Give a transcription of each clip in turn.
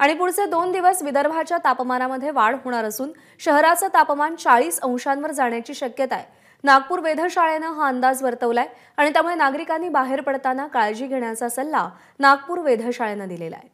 आणि पुढचे दोन दिवस विदर्भाच्या तापमानामध्ये वाढ होणार असून शहराचं तापमान चाळीस अंशांवर जाण्याची शक्यता आहे नागपूर वेधशाळेनं हा अंदाज वर्तवलाय आणि त्यामुळे नागरिकांनी बाहेर पडताना काळजी घेण्याचा सल्ला नागपूर वेधशाळेनं दिलेला आहे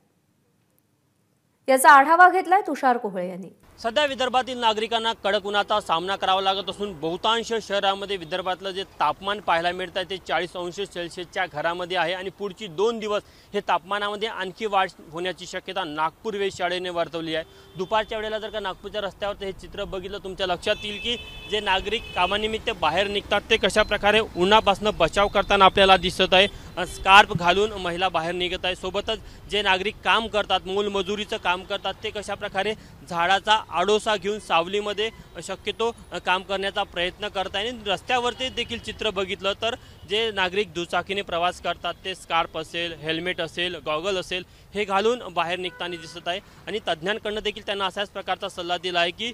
याचा आढावा घेतलाय तुषार कोहळे यांनी सध्या विदर्भातील नागरिकांना कडक उन्हाचा सामना करावा लागत असून बहुतांश शहरामध्ये विदर्भातलं जे तापमान पाहायला मिळत आहे ते चाळीस अंश सेल्सिअसच्या घरामध्ये आहे आणि पुढची दोन दिवस हे तापमानामध्ये आणखी वाढ होण्याची शक्यता नागपूर वेधशाळेने वर्तवली आहे दुपारच्या वेळेला जर का नागपूरच्या रस्त्यावर हे चित्र बघितलं तुमच्या लक्षात येईल की जे नागरिक कामानिमित्त बाहेर निघतात ते कशाप्रकारे उन्हापासून बचाव करताना आपल्याला दिसत आहे स्कार्फ घालून महिला बाहेर निघत आहे सोबतच जे नागरिक काम करतात मोलमजुरीचं काम करतात ते कशाप्रकारे झाडाचा आडोसा घेऊन सावलीमध्ये शक्यतो काम करण्याचा प्रयत्न करत आहे आणि रस्त्यावरती देखील चित्र बघितलं तर जे नागरिक दुचाकीने प्रवास करतात ते स्कार्फ असेल हेल्मेट असेल गॉगल असेल हे घालून बाहेर निघताना दिसत आहे आणि तज्ज्ञांकडनं देखील त्यांना अशाच प्रकारचा सल्ला दिला आहे की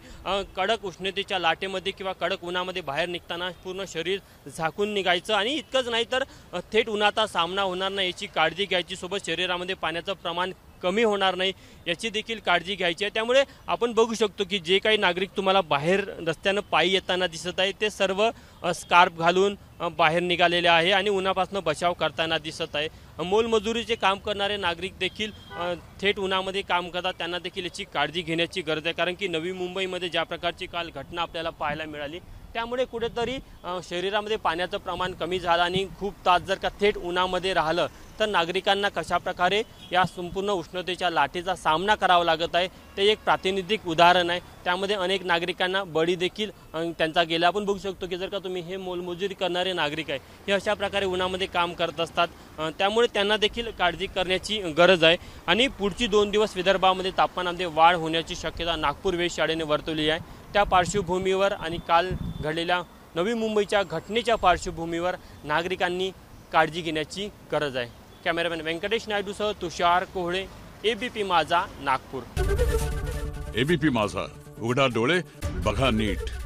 कडक उष्णतेच्या लाटेमध्ये किंवा किंवा कडक उन्हामध्ये बाहेर निघताना पूर्ण शरीर झाकून निघायचं आणि इतकंच नाही तर थेट उन्हाचा सामना होणार नाही याची काळजी घ्यायची सोबत शरीरामध्ये पाण्याचं प्रमाण कमी होणार नाही याची देखील काळजी घ्यायची आहे त्यामुळे आपण बघू शकतो की जे काही नागरिक तुम्हाला बाहेर रस्त्यानं पायी येताना दिसत आहे ते सर्व स्कार्फ घालून बाहेर निघालेले आहे आणि उन्हापासून बचाव करताना दिसत आहे मोलमजुरीचे काम करणारे नागरिक देखील थेट उन्हामध्ये काम करतात त्यांना देखील याची काळजी घेण्याची गरज आहे कारण की नवी मुंबईमध्ये ज्या प्रकारची काल घटना आपल्याला पाहायला मिळाली त्यामुळे कुठेतरी शरीरामध्ये पाण्याचं प्रमाण कमी झालं आणि खूप तास जर का थेट उन्हामध्ये राहिलं तर नागरिकांना कशाप्रकारे या संपूर्ण उष्णतेच्या लाटेचा सामना करावा लागत आहे ते एक प्रातिनिधिक उदाहरण आहे त्यामध्ये अनेक नागरिकांना बळी देखील त्यांचा गेला आपण बघू शकतो की जर का तुम्ही हे मोलमजुरी करणारे नागरिक आहे हे अशा प्रकारे उन्हामध्ये काम करत असतात त्यामुळे त्यांना देखील काळजी करण्याची गरज आहे आणि पुढची दोन दिवस विदर्भामध्ये तापमानामध्ये वाढ होण्याची शक्यता नागपूर वेधशाळेने वर्तवली आहे त्या पार्श्वभूमीवर आणि काल घडलेल्या नवी मुंबईच्या घटनेच्या पार्श्वभूमीवर नागरिकांनी काळजी घेण्याची गरज आहे कॅमेरामॅन व्यंकटेश नायडूसह तुषार कोहळे एबीपी माझा नागपूर एबीपी माझा उघडा डोळे बघा नीट